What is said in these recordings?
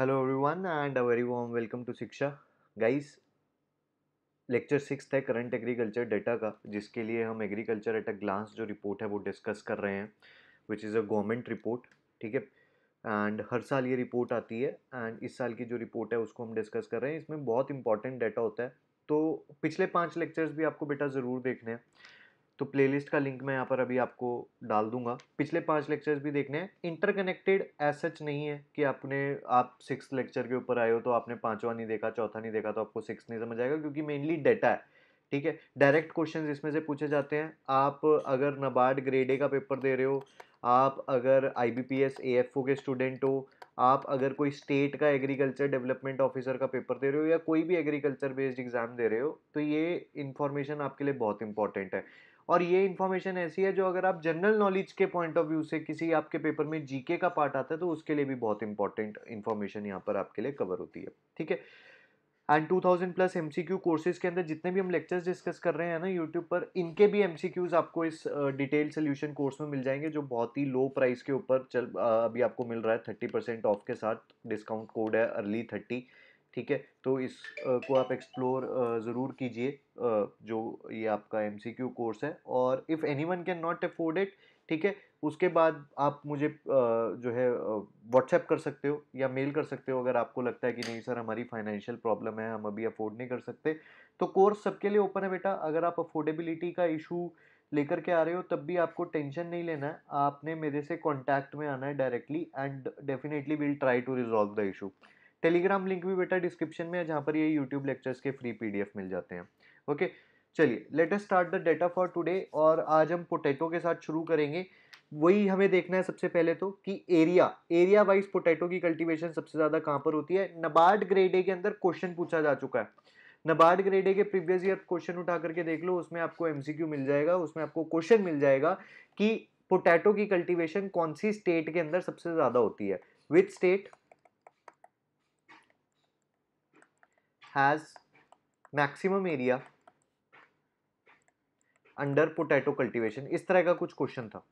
hello everyone and a very warm welcome to Shiksha guys lecture six है current agriculture data का जिसके लिए हम एग्रीकल्चर एट अ ग्लांस जो रिपोर्ट है वो डिस्कस कर रहे हैं which is a government report ठीक है एंड हर साल ये रिपोर्ट आती है एंड इस साल की जो रिपोर्ट है उसको हम डिस्कस कर रहे हैं इसमें बहुत इंपॉर्टेंट डाटा होता है तो पिछले पाँच लेक्चर्स भी आपको बेटा ज़रूर देखने हैं तो प्लेलिस्ट का लिंक मैं यहाँ पर अभी आपको डाल दूंगा पिछले पांच लेक्चर्स भी देखने हैं इंटरकनेक्टेड एज सच नहीं है कि आपने आप सिक्स लेक्चर के ऊपर आए हो तो आपने पांचवा नहीं देखा चौथा नहीं देखा तो आपको सिक्स नहीं समझ आएगा क्योंकि मेनली डेटा है ठीक है डायरेक्ट क्वेश्चन इसमें से पूछे जाते हैं आप अगर नबार्ड ग्रेड ए का पेपर दे रहे हो आप अगर I B P S A F O के स्टूडेंट हो आप अगर कोई स्टेट का एग्रीकल्चर डेवलपमेंट ऑफिसर का पेपर दे रहे हो या कोई भी एग्रीकल्चर बेस्ड एग्ज़ाम दे रहे हो तो ये इन्फॉर्मेशन आपके लिए बहुत इंपॉर्टेंट है और ये इन्फॉर्मेशन ऐसी है जो अगर आप जनरल नॉलेज के पॉइंट ऑफ व्यू से किसी आपके पेपर में जीके का पार्ट आता है तो उसके लिए भी बहुत इंपॉर्टेंट इन्फॉर्मेशन यहाँ पर आपके लिए कवर होती है ठीक है एंड 2000 प्लस एमसीक्यू कोर्सेज के अंदर जितने भी हम लेक्चर्स डिस्कस कर रहे हैं ना यूट्यूब पर इनके भी एमसीक्यूज आपको इस डिटेल सोल्यूशन कोर्स में मिल जाएंगे जो बहुत ही लो प्राइस के ऊपर चल अभी आपको मिल रहा है थर्टी परसेंट ऑफ के साथ डिस्काउंट कोड है अर्ली थर्टी ठीक है तो इस को आप एक्सप्लोर ज़रूर कीजिए जो ये आपका एम कोर्स है और if anyone can not afford it ठीक है उसके बाद आप मुझे जो है व्हाट्सएप कर सकते हो या मेल कर सकते हो अगर आपको लगता है कि नहीं सर हमारी फाइनेंशियल प्रॉब्लम है हम अभी अफोर्ड नहीं कर सकते तो कोर्स सबके लिए ओपन है बेटा अगर आप अफोर्डेबिलिटी का इशू लेकर के आ रहे हो तब भी आपको टेंशन नहीं लेना है आपने मेरे से कॉन्टैक्ट में आना है directly and definitely will try to resolve the issue Telegram link भी बेटा डिस्क्रिप्शन में है जहाँ पर ये यूट्यूब लेक्चर्स के फ्री पी मिल जाते हैं ओके चलिए let start the data for today और आज हम पोटैटो के साथ शुरू करेंगे वही हमें देखना है सबसे पहले तो कि एरिया एरिया वाइज पोटैटो की कल्टीवेशन सबसे ज़्यादा कहाँ पर होती है नबार्ड ग्रेडे के अंदर क्वेश्चन पूछा जा चुका है नबार्ड ग्रेडे के प्रीवियस ईयर क्वेश्चन उठा करके देख लो उसमें आपको एमसीक्यू मिल जाएगा उसमें आपको क्वेश्चन मिल जाएगा कि पोटैटो की कल्टिवेशन कौन सी स्टेट के अंदर सबसे ज़्यादा होती है with state has maximum area under potato cultivation इस तरह का कुछ क्वेश्चन था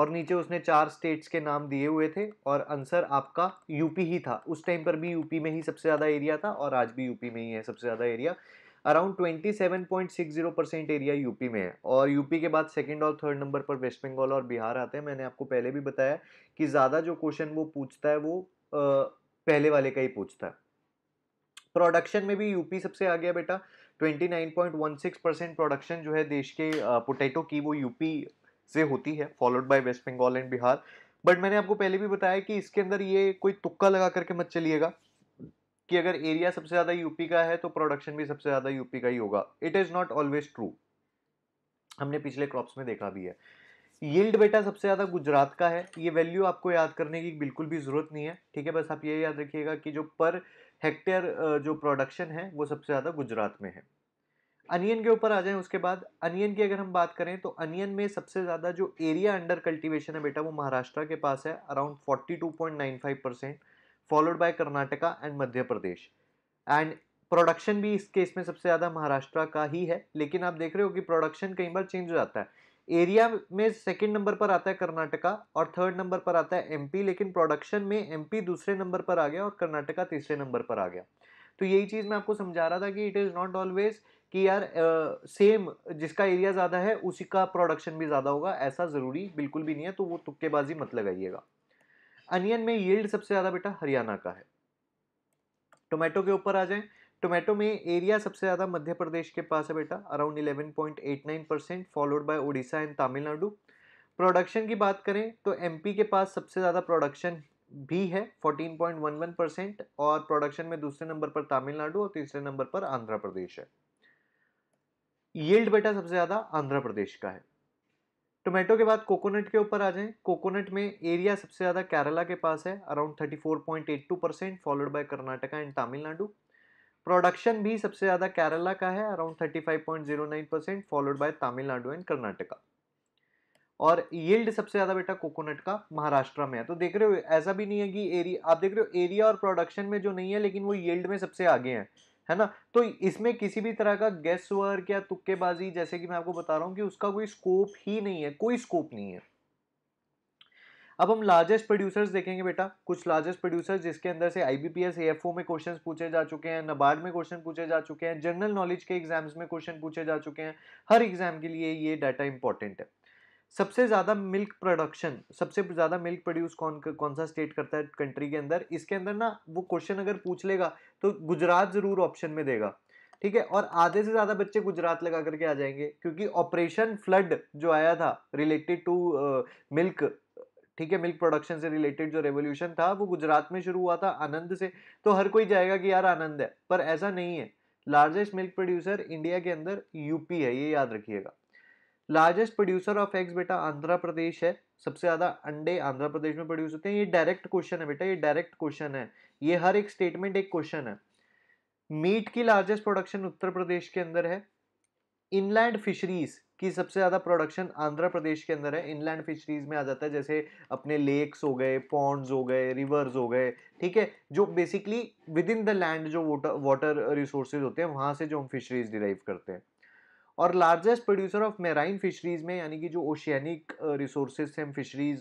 और नीचे उसने चार स्टेट्स के नाम दिए हुए थे और आंसर आपका यूपी ही था उस टाइम पर भी यूपी में ही सबसे ज़्यादा एरिया था और आज भी यूपी में ही है सबसे ज़्यादा area around 27.60 percent area UP में है और यूपी के बाद सेकंड और थर्ड नंबर पर वेस्ट बंगाल और बिहार आते हैं मैंने आपको पहले भी बताया कि ज़्यादा जो क्वेश्चन वो पूछता है वो आ, पहले वाले का ही पूछता है प्रोडक्शन में भी यूपी सबसे आ गया बेटा 29.16 परसेंट प्रोडक्शन जो है देश के पोटैटो की वो यूपी से होती है followed by West Bengal and Bihar but मैंने आपको पहले भी बताया कि इसके अंदर ये कोई तुक्का लगा करके मत चलिएगा कि अगर एरिया सबसे ज़्यादा यूपी का है तो प्रोडक्शन भी सबसे ज़्यादा यूपी का ही होगा it is not always true हमने पिछले क्रॉप्स में देखा भी है यील्ड बेटा सबसे ज़्यादा गुजरात का है ये वैल्यू आपको याद करने की बिल्कुल भी ज़रूरत नहीं है ठीक है बस आप ये याद रखिएगा कि जो पर हेक्टेयर जो प्रोडक्शन है वो सबसे ज़्यादा गुजरात में है अनियन के ऊपर आ जाए उसके बाद अनियन की अगर हम बात करें तो अनियन में सबसे ज़्यादा जो एरिया अंडर कल्टीवेशन है बेटा वो महाराष्ट्र के पास है around 42.95 percent followed by Karnataka and Madhya Pradesh and production भी इस केस में सबसे ज़्यादा महाराष्ट्र का ही है लेकिन आप देख रहे हो कि प्रोडक्शन कई बार चेंज हो जाता है एरिया में सेकंड नंबर पर आता है कर्नाटका और थर्ड नंबर पर आता है एमपी लेकिन प्रोडक्शन में एमपी दूसरे नंबर पर आ गया और कर्नाटका तीसरे नंबर पर आ गया तो यही चीज़ मैं आपको समझा रहा था कि इट इज़ नॉट ऑलवेज कि यार सेम सेम जिसका एरिया ज़्यादा है उसी का प्रोडक्शन भी ज़्यादा होगा ऐसा ज़रूरी बिल्कुल भी नहीं है तो वो तुक्केबाजी मत लगाइएगा अनियन में येल्ड सबसे ज़्यादा बेटा हरियाणा का है टोमेटो के ऊपर आ जाए टोमेटो में एरिया सबसे ज़्यादा मध्य प्रदेश के पास है बेटा around 11.89 percent followed by Orissa and Tamil Nadu production की बात करें तो एमपी के पास सबसे ज़्यादा प्रोडक्शन भी है 14.11 परसेंट और प्रोडक्शन में दूसरे नंबर पर तमिलनाडु और तीसरे नंबर पर आंध्र प्रदेश है येल्ड बेटा सबसे ज़्यादा आंध्र प्रदेश का है टोमेटो के बाद कोकोनट के ऊपर आ जाएं कोकोनट में एरिया सबसे ज़्यादा केरला के पास है around 34.82 percent followed by Karnataka and Tamil Nadu production भी सबसे ज़्यादा केरला का है around 35.09 percent followed bye Tamil Nadu and Karnataka और यील्ड सबसे ज़्यादा बेटा कोकोनट का महाराष्ट्र में है तो देख रहे हो ऐसा भी नहीं है कि एरिया आप देख रहे हो एरिया और प्रोडक्शन में जो नहीं है लेकिन वो यील्ड में सबसे आगे हैं है ना तो इसमें किसी भी तरह का गैस वर्क या तुक्केबाजी जैसे कि मैं आपको बता रहा हूँ कि उसका कोई स्कोप ही नहीं है कोई स्कोप नहीं है अब हम लार्जेस्ट प्रोड्यूसर्स देखेंगे बेटा कुछ लार्जेस्ट प्रोड्यूसर्स जिसके अंदर से एफ ओ में क्वेश्चन पूछे जा चुके हैं नबार्ड में क्वेश्चन पूछे जा चुके हैं जनरल नॉलेज के एग्जाम्स में क्वेश्चन पूछे जा चुके हैं हर एग्जाम के लिए ये डाटा इंपॉर्टेंट है सबसे ज़्यादा मिल्क प्रोडक्शन सबसे ज़्यादा मिल्क प्रोड्यूस कौन कौन सा स्टेट करता है कंट्री के अंदर इसके अंदर ना वो क्वेश्चन अगर पूछ लेगा तो गुजरात ज़रूर ऑप्शन में देगा ठीक है और आधे से ज़्यादा बच्चे गुजरात लगा करके आ जाएंगे क्योंकि ऑपरेशन फ्लड जो आया था रिलेटेड टू मिल्क ठीक है मिल्क प्रोडक्शन से रिलेटेड जो रेवोल्यूशन था वो गुजरात में शुरू हुआ था आनंद से तो हर कोई जाएगा कि यार आनंद है पर ऐसा नहीं है लार्जेस्ट मिल्क प्रोड्यूसर इंडिया के अंदर यूपी है ये याद रखिएगा लार्जेस्ट प्रोड्यूसर ऑफ एग्स बेटा आंध्र प्रदेश है सबसे ज़्यादा अंडे आंध्र प्रदेश में प्रोड्यूस होते हैं ये डायरेक्ट क्वेश्चन है बेटा ये डायरेक्ट क्वेश्चन है ये हर एक स्टेटमेंट एक क्वेश्चन है मीट की लार्जेस्ट प्रोडक्शन उत्तर प्रदेश के अंदर है इनलैंड फिशरीज की सबसे ज़्यादा प्रोडक्शन आंध्र प्रदेश के अंदर है इनलैंड फिशरीज में आ जाता है जैसे अपने लेक्स हो गए पॉन्ड्स हो गए रिवर्स हो गए ठीक है जो basically within the land जो वोटर वाटर रिसोर्सेज होते हैं वहाँ से जो हम फिशरीज डिराइव करते हैं और largest producer of marine fisheries में यानी कि जो ओशियनिक रिसोर्सेज uh, से हम फिशरीज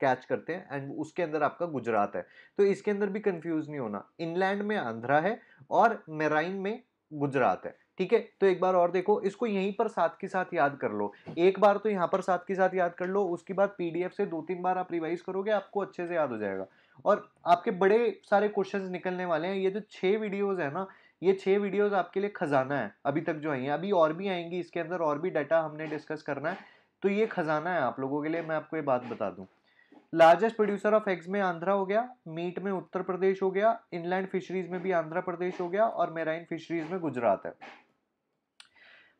कैच uh, करते हैं एंड उसके अंदर आपका गुजरात है तो इसके अंदर भी कंफ्यूज नहीं होना इनलैंड में आंध्रा है और मेराइन में गुजरात है ठीक है तो एक बार और देखो इसको यहीं पर साथ के साथ याद कर लो एक बार तो यहाँ पर साथ के साथ याद कर लो उसके बाद पीडीएफ से दो तीन बार आप रिवाइज करोगे आपको अच्छे से याद हो जाएगा और आपके बड़े सारे क्वेश्चंस निकलने वाले हैं ये जो छः वीडियोज़ हैं ना ये छः वीडियोज़ आपके लिए खजाना है अभी तक जो आई है अभी और भी आएंगी इसके अंदर और भी डाटा हमने डिस्कस करना है तो ये खजाना है आप लोगों के लिए मैं आपको ये बात बता दूँ लार्जेस्ट प्रोड्यूसर ऑफ एग्स में आंध्रा हो गया मीट में उत्तर प्रदेश हो गया इनलैंड फिशरीज में भी आंध्रा प्रदेश हो गया और मेराइन फिशरीज में गुजरात है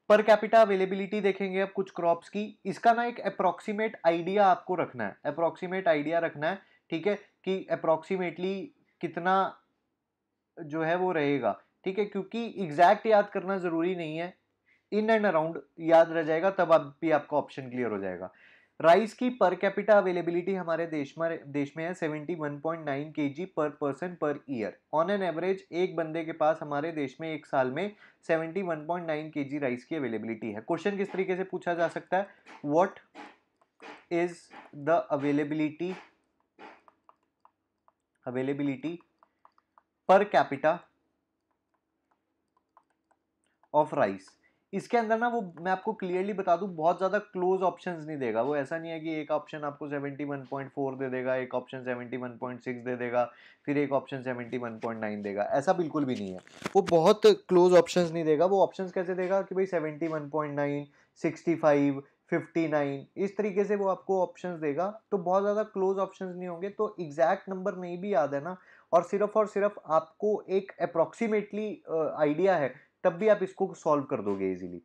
पर कैपिटा अवेलेबिलिटी देखेंगे अब कुछ क्रॉप्स की इसका ना एक अप्रोक्सीमेट आइडिया आपको रखना है अप्रोक्सीमेट आइडिया रखना है ठीक है कि अप्रोक्सीमेटली कितना जो है वो रहेगा ठीक है क्योंकि एग्जैक्ट याद करना ज़रूरी नहीं है इन एंड अराउंड याद रह जाएगा तब आप भी आपका ऑप्शन क्लियर हो जाएगा राइस की पर कैपिटा अवेलेबिलिटी हमारे देश में देश में है 71.9 केजी पर person per year on an average एक बंदे के पास हमारे देश में एक साल में 71.9 केजी राइस की अवेलेबिलिटी है क्वेश्चन किस तरीके से पूछा जा सकता है what is the availability availability per capita of rice इसके अंदर ना वो मैं आपको क्लियरली बता दूं बहुत ज़्यादा क्लोज ऑप्शंस नहीं देगा वो ऐसा नहीं है कि एक ऑप्शन आपको 71.4 दे देगा एक ऑप्शन 71.6 दे देगा फिर एक ऑप्शन 71.9 देगा ऐसा बिल्कुल भी नहीं है वो बहुत क्लोज ऑप्शंस नहीं देगा वो ऑप्शंस कैसे देगा कि भाई 71.9 65 59 इस तरीके से वो आपको ऑप्शन देगा तो बहुत ज़्यादा क्लोज ऑप्शन नहीं होंगे तो एग्जैक्ट नंबर नहीं भी याद है ना और सिर्फ और सिर्फ आपको एक अप्रॉक्सीमेटली आइडिया है तब भी आप इसको सॉल्व कर दोगे इजीली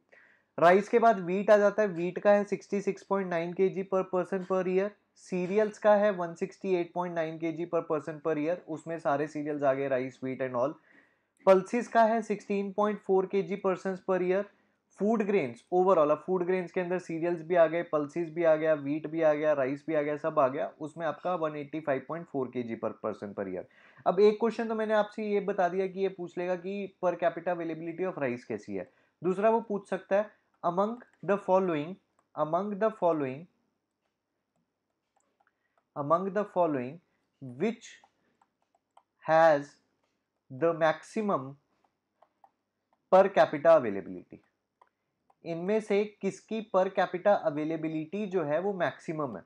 राइस के बाद वीट आ जाता है वीट का है 66.9 केजी पर पर्सन पर ईयर सीरियल्स का है 168.9 केजी पर पर्सन पर ईयर उसमें सारे सीरियल्स आ गए rice wheat and all pulses का है 16.4 KG person per year food grains overall अब फूड ग्रेन्स के अंदर सीरियल्स भी आ गए पल्सिस भी आ गया वीट भी आ गया राइस भी आ गया सब आ गया उसमें आपका 185.4 केजी पर पर्सन पर ईयर अब एक क्वेश्चन तो मैंने आपसे ये बता दिया कि ये पूछ लेगा कि पर कैपिटा अवेलेबिलिटी ऑफ राइस कैसी है दूसरा वो पूछ सकता है among the following among the following among the following which has the maximum per capita availability इनमें से किसकी पर कैपिटा अवेलेबिलिटी जो है वो मैक्सिमम है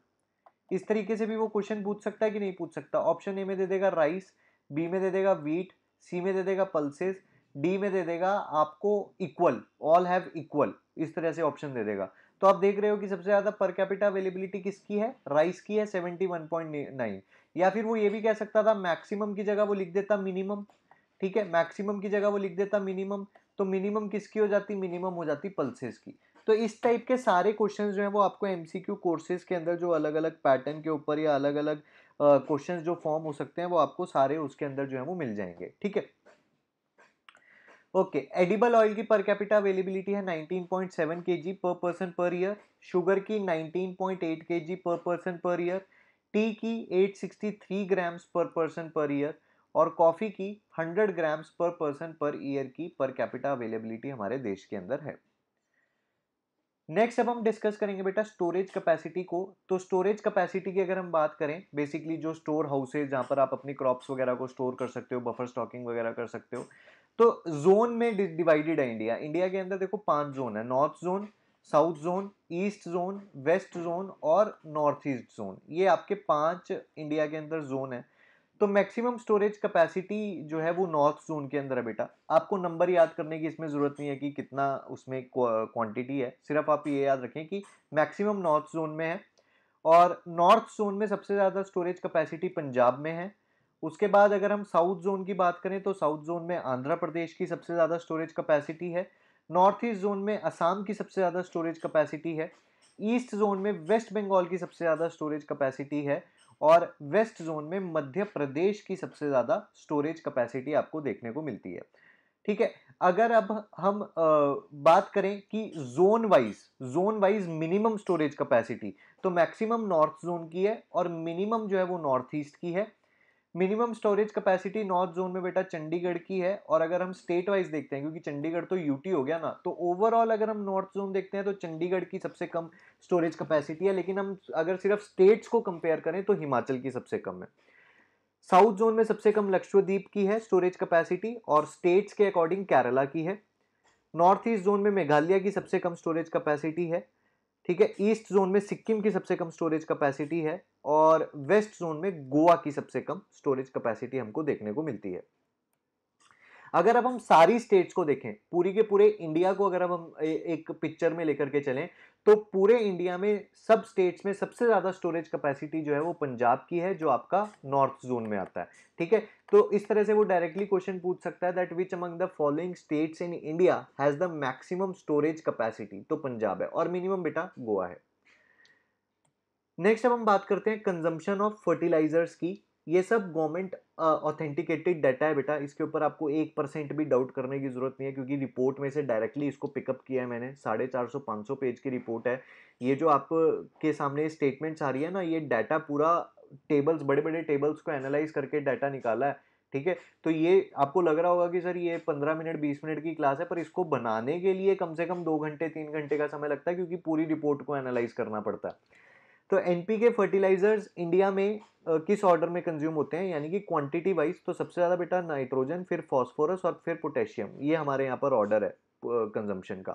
इस तरीके से भी वो क्वेश्चन पूछ सकता है कि नहीं पूछ सकता ऑप्शन ए में दे देगा राइस बी में दे देगा वीट सी में दे देगा पल्सेस डी में दे देगा आपको इक्वल ऑल हैव इक्वल इस तरह से ऑप्शन दे देगा तो आप देख रहे हो कि सबसे ज़्यादा पर कैपिटा अवेलेबिलिटी किसकी है राइस की है सेवेंटी वन पॉइंट नाइन या फिर वो ये भी कह सकता था मैक्सिमम की जगह वो लिख देता मिनिमम ठीक है मैक्सिमम की जगह वो लिख देता मिनिमम तो मिनिमम किसकी हो जाती मिनिमम हो जाती पल्सेस की तो इस टाइप के सारे क्वेश्चंस जो हैं वो आपको एमसीक्यू कोर्सेज के अंदर जो अलग अलग पैटर्न के ऊपर या अलग अलग क्वेश्चंस जो फॉर्म हो सकते हैं वो आपको सारे उसके अंदर जो है वो मिल जाएंगे ठीक है ओके एडिबल ऑयल की पर कैपिटा अवेलेबिलिटी है 19.7 केजी पर पर्सन पर ईयर शुगर की 19.8 केजी पर पर्सन पर ईयर टी की 863 ग्राम्स पर पर्सन पर ईयर और कॉफ़ी की 100 ग्राम्स पर पर्सन पर ईयर की पर कैपिटा अवेलेबिलिटी हमारे देश के अंदर है नेक्स्ट अब हम डिस्कस करेंगे बेटा स्टोरेज कैपेसिटी को तो स्टोरेज कैपेसिटी की अगर हम बात करें बेसिकली जो स्टोर हाउसेज जहाँ पर आप अपनी क्रॉप्स वगैरह को स्टोर कर सकते हो बफर स्टॉकिंग वगैरह कर सकते हो तो जोन में डिवाइडेड है इंडिया इंडिया के अंदर देखो पांच जोन है north zone south zone east zone west zone और नॉर्थ ईस्ट जोन ये आपके पांच इंडिया के अंदर जोन है तो मैक्सिमम स्टोरेज कैपेसिटी जो है वो नॉर्थ जोन के अंदर है बेटा आपको नंबर याद करने की इसमें ज़रूरत नहीं है कि कितना उसमें क्वांटिटी है सिर्फ आप ये याद रखें कि मैक्सिमम नॉर्थ जोन में है और नॉर्थ जोन में सबसे ज़्यादा स्टोरेज कैपेसिटी पंजाब में है उसके बाद अगर हम साउथ जोन की बात करें तो साउथ जोन में आंध्र प्रदेश की सबसे ज़्यादा स्टोरेज कैपेसिटी है नॉर्थ ईस्ट जोन में असम की सबसे ज़्यादा स्टोरेज कैपेसिटी है ईस्ट जोन में वेस्ट बंगाल की सबसे ज़्यादा स्टोरेज कैपेसिटी है और वेस्ट जोन में मध्य प्रदेश की सबसे ज़्यादा स्टोरेज कैपेसिटी आपको देखने को मिलती है ठीक है अगर अब हम आ, बात करें कि zone wise zone wise minimum storage capacity तो मैक्सिमम नॉर्थ जोन की है और मिनिमम जो है वो नॉर्थ ईस्ट की है minimum storage capacity north zone में बेटा चंडीगढ़ की है और अगर हम स्टेट वाइज देखते हैं क्योंकि चंडीगढ़ तो यूटी हो गया ना तो ओवरऑल अगर हम नॉर्थ जोन देखते हैं तो चंडीगढ़ की सबसे कम स्टोरेज कैपेसिटी है लेकिन हम अगर सिर्फ स्टेट्स को कंपेयर करें तो हिमाचल की सबसे कम है साउथ जोन में सबसे कम लक्षद्वीप की है स्टोरेज कैपेसिटी और स्टेट्स के अकॉर्डिंग केरला की है नॉर्थ ईस्ट जोन में मेघालय की सबसे कम स्टोरेज कैपेसिटी है ठीक है ईस्ट जोन में सिक्किम की सबसे कम स्टोरेज कैपेसिटी है और वेस्ट जोन में गोवा की सबसे कम स्टोरेज कैपेसिटी हमको देखने को मिलती है अगर अब हम सारी स्टेट्स को देखें पूरी के पूरे इंडिया को अगर अब हम ए, एक पिक्चर में लेकर के चलें तो पूरे इंडिया में सब स्टेट्स में सबसे ज़्यादा स्टोरेज कैपेसिटी जो है वो पंजाब की है जो आपका नॉर्थ जोन में आता है ठीक है तो इस तरह से वो डायरेक्टली क्वेश्चन पूछ सकता है that which among the following states in India has the maximum storage capacity तो पंजाब है और मिनिमम बेटा गोवा है नेक्स्ट अब हम बात करते हैं कंजम्पशन ऑफ फर्टिलाइजर्स की ये सब गवर्नमेंट ऑथेंटिकेटेड डाटा है बेटा इसके ऊपर आपको एक परसेंट भी डाउट करने की ज़रूरत नहीं है क्योंकि रिपोर्ट में से डायरेक्टली इसको पिकअप किया है मैंने साढ़े चार सौ पाँच सौ पेज की रिपोर्ट है ये जो आपके सामने स्टेटमेंट्स आ रही है ना ये डाटा पूरा टेबल्स बड़े बड़े टेबल्स को एनालाइज करके डाटा निकाला है ठीक है तो ये आपको लग रहा होगा कि सर ये पंद्रह मिनट बीस मिनट की क्लास है पर इसको बनाने के लिए कम से कम दो घंटे तीन घंटे का समय लगता है क्योंकि पूरी रिपोर्ट को एनालाइज करना पड़ता है तो एन के फर्टिलाइजर्स इंडिया में किस ऑर्डर में कंज्यूम होते हैं यानी कि क्वांटिटी वाइज तो सबसे ज़्यादा बेटा नाइट्रोजन फिर फॉस्फोरस और फिर पोटेशियम ये हमारे यहाँ पर ऑर्डर है कंजम्पशन का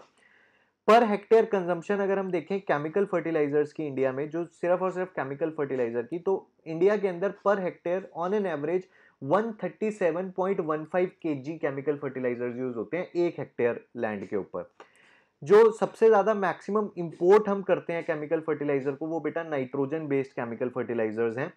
पर हेक्टेयर कंजम्पशन अगर हम देखें केमिकल फर्टिलाइजर्स की इंडिया में जो सिर्फ और सिर्फ केमिकल फर्टिलाइजर की तो इंडिया के अंदर per hectare on an average 137.15 thirty chemical fertilisers use होते हैं एक हेक्टेयर लैंड के ऊपर जो सबसे ज़्यादा मैक्सिमम इम्पोर्ट हम करते हैं केमिकल फर्टिलाइज़र को वो बेटा नाइट्रोजन बेस्ड केमिकल फर्टिलाइज़र्स हैं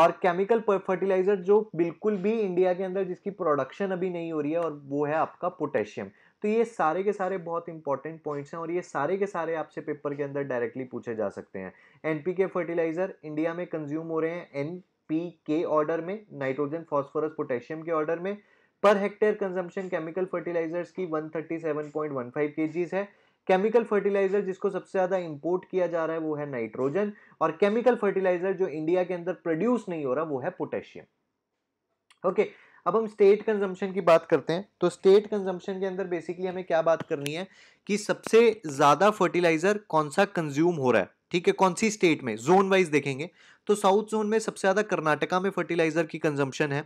और केमिकल फर्टिलाइज़र जो बिल्कुल भी इंडिया के अंदर जिसकी प्रोडक्शन अभी नहीं हो रही है और वो है आपका पोटेशियम तो ये सारे के सारे बहुत इंपॉर्टेंट पॉइंट्स हैं और ये सारे के सारे आपसे पेपर के अंदर डायरेक्टली पूछे जा सकते हैं एन फर्टिलाइज़र इंडिया में कंज्यूम हो रहे हैं एन पी के ऑर्डर में नाइट्रोजन फॉस्फोरस पोटेशियम के ऑर्डर में per hectare consumption chemical fertilisers की 137.15 थर्टी है केमिकल फर्टिलाइजर जिसको सबसे ज़्यादा इंपोर्ट किया जा रहा है वो है नाइट्रोजन और केमिकल फर्टिलाइजर जो इंडिया के अंदर प्रोड्यूस नहीं हो रहा वो है पोटेशियम ओके अब हम स्टेट कंजम्पशन की बात करते हैं तो स्टेट कंजम्पशन के अंदर बेसिकली हमें क्या बात करनी है कि सबसे ज़्यादा फर्टिलाइजर कौन सा कंज्यूम हो रहा है ठीक है कौन सी स्टेट में जोन वाइज देखेंगे तो साउथ जोन में सबसे ज़्यादा कर्नाटका में फर्टिलाइजर की कंजम्पशन है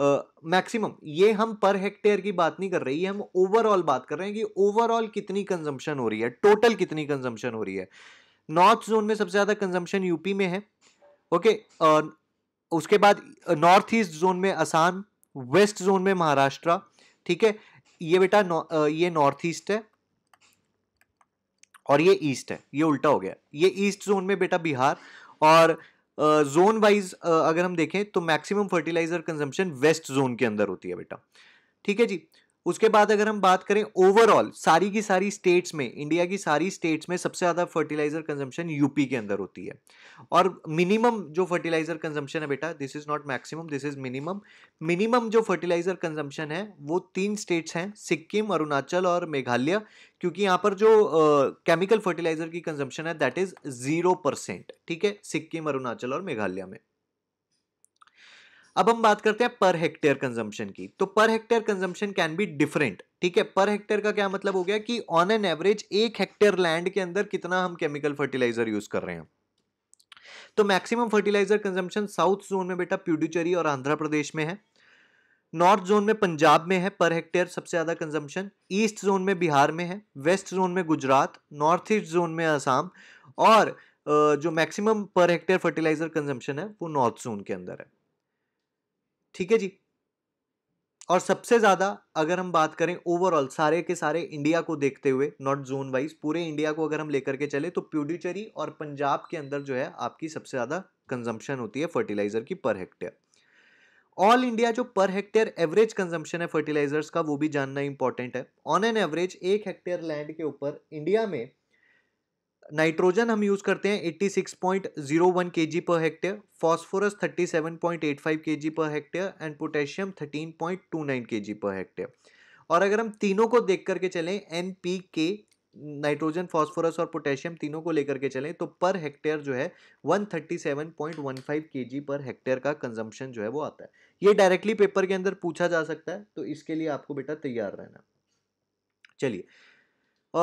मैक्सिमम uh, ये हम पर हेक्टेयर की बात नहीं कर रही है हम ओवरऑल बात कर रहे हैं कि ओवरऑल कितनी कंजम्पशन हो रही है टोटल कितनी कंजम्पशन हो रही है नॉर्थ जोन में सबसे ज़्यादा कंजम्पशन यूपी में है ओके okay, uh, उसके बाद नॉर्थ ईस्ट जोन में आसाम वेस्ट जोन में महाराष्ट्र ठीक है ये बेटा नौ, ये नॉर्थ ईस्ट है और ये ईस्ट है ये उल्टा हो गया ये ईस्ट जोन में बेटा बिहार और जोन वाइज अगर हम देखें तो maximum fertiliser consumption west zone के अंदर होती है बेटा ठीक है जी उसके बाद अगर हम बात करें ओवरऑल सारी की सारी स्टेट्स में इंडिया की सारी स्टेट्स में सबसे ज़्यादा फर्टिलाइजर कंजम्पशन यूपी के अंदर होती है और मिनिमम जो फर्टिलाइजर कंजम्पशन है बेटा this is not maximum this is minimum minimum जो फर्टिलाइजर कंजम्पशन है वो तीन स्टेट्स हैं सिक्किम अरुणाचल और मेघालय क्योंकि यहाँ पर जो केमिकल uh, फर्टिलाइजर की कंजम्पशन है दैट इज़ ज़ीरो परसेंट ठीक है सिक्किम अरुणाचल और मेघालय में अब हम बात करते हैं पर हेक्टेयर कंजम्पशन की तो per hectare consumption can be different ठीक है पर हेक्टेयर का क्या मतलब हो गया कि ऑन एन एवरेज एक हेक्टेयर लैंड के अंदर कितना हम केमिकल फर्टिलाइजर यूज कर रहे हैं तो maximum fertiliser consumption south zone में बेटा प्यूडुचेरी और आंध्र प्रदेश में है नॉर्थ जोन में पंजाब में है पर हेक्टेयर सबसे ज़्यादा कंजम्पशन ईस्ट जोन में बिहार में है वेस्ट जोन में गुजरात नॉर्थ ईस्ट जोन में असम और जो maximum per hectare fertiliser consumption है वो नॉर्थ जोन के अंदर है ठीक है जी और सबसे ज़्यादा अगर हम बात करें ओवरऑल सारे के सारे इंडिया को देखते हुए नॉट जोन वाइज पूरे इंडिया को अगर हम लेकर के चले तो प्यूडिचरी और पंजाब के अंदर जो है आपकी सबसे ज़्यादा कंजम्पशन होती है फर्टिलाइज़र की पर हेक्टेयर ऑल इंडिया जो पर हेक्टेयर एवरेज कंजम्पशन है फर्टिलाइजर्स का वो भी जानना इंपॉर्टेंट है ऑन एन एवरेज एक हेक्टेयर लैंड के ऊपर इंडिया में नाइट्रोजन हम यूज़ करते हैं 86.01 जी per hectare phosphorus K G per hectare and potassium thirteen point two nine K G per hectare और अगर हम तीनों को देख करके चलें N P K nitrogen phosphorus और पोटेशियम तीनों को लेकर के चलें तो पर हेक्टेयर जो है one one thirty seven point five K G per hectare का कंजम्पशन जो है वो आता है ये डायरेक्टली पेपर के अंदर पूछा जा सकता है तो इसके लिए आपको बेटा तैयार रहना चलिए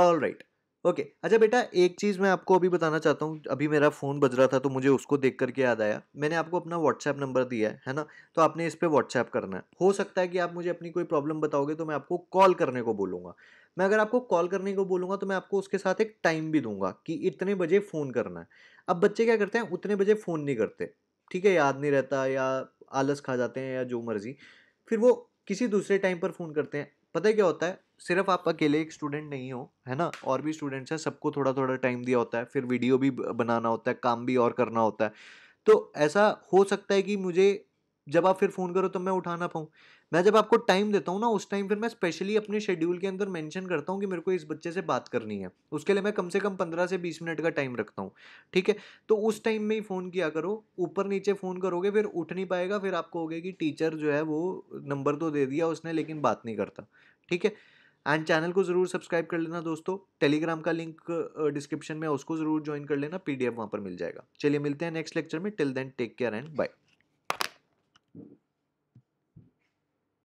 ऑल राइट ओके अच्छा बेटा एक चीज़ मैं आपको अभी बताना चाहता हूँ अभी मेरा फ़ोन बज रहा था तो मुझे उसको देख करके याद आया मैंने आपको अपना व्हाट्सएप नंबर दिया है है ना तो आपने इस पर व्हाट्सएप करना है हो सकता है कि आप मुझे अपनी कोई प्रॉब्लम बताओगे तो मैं आपको कॉल करने को बोलूँगा मैं अगर आपको कॉल करने को बोलूँगा तो मैं आपको उसके साथ एक टाइम भी दूंगा कि इतने बजे फ़ोन करना है अब बच्चे क्या करते हैं उतने बजे फ़ोन नहीं करते ठीक है याद नहीं रहता या आलस खा जाते हैं या जो मर्ज़ी फिर वो किसी दूसरे टाइम पर फ़ोन करते हैं पता है क्या होता है सिर्फ आप अकेले एक स्टूडेंट नहीं हो है ना और भी स्टूडेंट्स हैं सबको थोड़ा थोड़ा टाइम दिया होता है फिर वीडियो भी बनाना होता है काम भी और करना होता है तो ऐसा हो सकता है कि मुझे जब आप फिर फ़ोन करो तो मैं उठा ना पाऊँ मैं जब आपको टाइम देता हूँ ना उस टाइम फिर मैं स्पेशली अपने शेड्यूल के अंदर मेंशन करता हूँ कि मेरे को इस बच्चे से बात करनी है उसके लिए मैं कम से कम पंद्रह से बीस मिनट का टाइम रखता हूँ ठीक है तो उस टाइम में ही फ़ोन किया करो ऊपर नीचे फ़ोन करोगे फिर उठ नहीं पाएगा फिर आपको होगा कि टीचर जो है वो नंबर तो दे दिया उसने लेकिन बात नहीं करता ठीक है एंड चैनल को ज़रूर सब्सक्राइब कर लेना दोस्तों टेलीग्राम का लिंक डिस्क्रिप्शन में उसको ज़रूर ज्वाइन कर लेना पीडीएफ वहाँ पर मिल जाएगा चलिए मिलते हैं नेक्स्ट लेक्चर में till then take care and bye